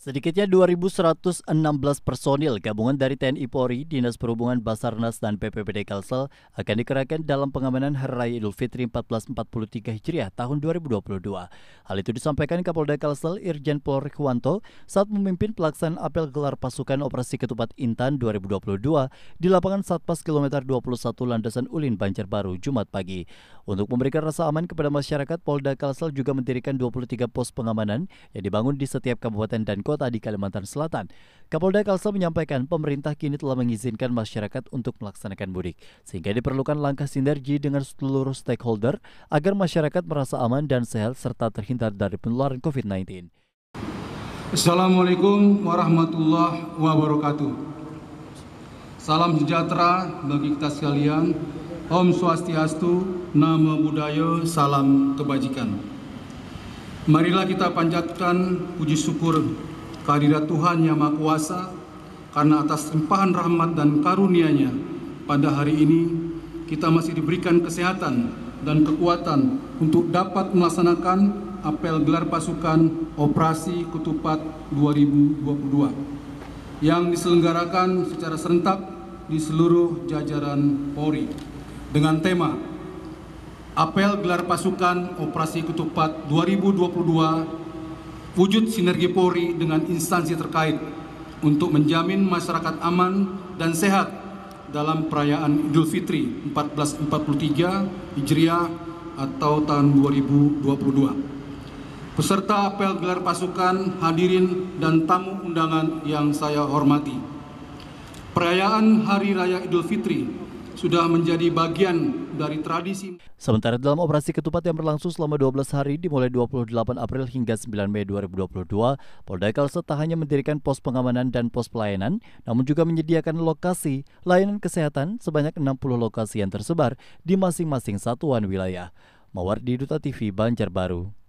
Sedikitnya 2.116 personil gabungan dari TNI Polri, Dinas Perhubungan Basarnas, dan PPBD Kalsel akan dikerahkan dalam pengamanan Hari Raya Idul Fitri 1443 Hijriah tahun 2022. Hal itu disampaikan Kapolda Kalsel Irjen Polri Kwanto saat memimpin pelaksanaan apel gelar pasukan operasi Ketupat Intan 2022 di lapangan Satpas Kilometer 21 Landasan Ulin Banjarbaru Jumat pagi. Untuk memberikan rasa aman kepada masyarakat, Polda Kalsel juga mendirikan 23 pos pengamanan yang dibangun di setiap kabupaten dan kota kota di Kalimantan Selatan. Kapolda Kalsel menyampaikan pemerintah kini telah mengizinkan masyarakat untuk melaksanakan mudik, sehingga diperlukan langkah sinergi dengan seluruh stakeholder agar masyarakat merasa aman dan sehat serta terhindar dari penularan COVID-19. Assalamualaikum warahmatullahi wabarakatuh. Salam sejahtera bagi kita sekalian. Om Swastiastu, namo Buddhaya, Salam Kebajikan. Marilah kita panjatkan puji syukur kehadirat Tuhan Yang Maha Kuasa, karena atas limpahan rahmat dan karunia-Nya pada hari ini kita masih diberikan kesehatan dan kekuatan untuk dapat melaksanakan apel gelar pasukan Operasi Ketupat 2022 yang diselenggarakan secara serentak di seluruh jajaran Polri dengan tema Apel Gelar Pasukan Operasi Ketupat 2022 wujud sinergi Polri dengan instansi terkait untuk menjamin masyarakat aman dan sehat dalam perayaan Idul Fitri 1443 Hijriah atau tahun 2022. Peserta apel gelar pasukan, hadirin dan tamu undangan yang saya hormati. Perayaan Hari Raya Idul Fitri sudah menjadi bagian dari tradisi. Sementara dalam operasi ketupat yang berlangsung selama 12 hari dimulai 28 April hingga 9 Mei 2022, Polda Kalsel tak hanya mendirikan pos pengamanan dan pos pelayanan, namun juga menyediakan lokasi layanan kesehatan sebanyak 60 lokasi yang tersebar di masing-masing satuan wilayah. Mawardi Duta TV Banjarbaru.